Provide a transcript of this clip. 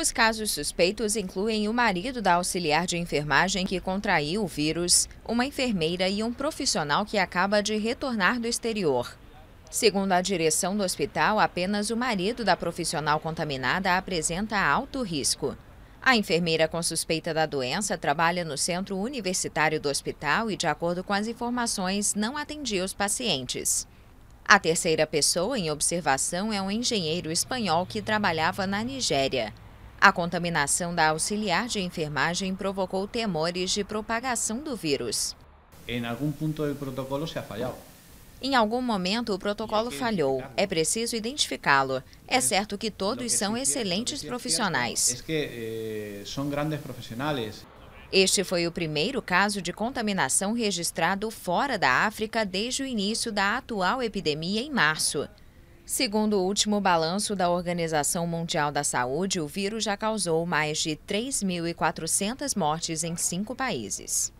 Os casos suspeitos incluem o marido da auxiliar de enfermagem que contraiu o vírus, uma enfermeira e um profissional que acaba de retornar do exterior. Segundo a direção do hospital, apenas o marido da profissional contaminada apresenta alto risco. A enfermeira com suspeita da doença trabalha no centro universitário do hospital e, de acordo com as informações, não atendia os pacientes. A terceira pessoa em observação é um engenheiro espanhol que trabalhava na Nigéria. A contaminação da auxiliar de enfermagem provocou temores de propagação do vírus. Em algum ponto do protocolo se ha falhado. Em algum momento, o protocolo falhou. É preciso identificá-lo. É certo que todos são excelentes profissionais. São eh, grandes profissionais. Este foi o primeiro caso de contaminação registrado fora da África desde o início da atual epidemia em março. Segundo o último balanço da Organização Mundial da Saúde, o vírus já causou mais de 3.400 mortes em cinco países.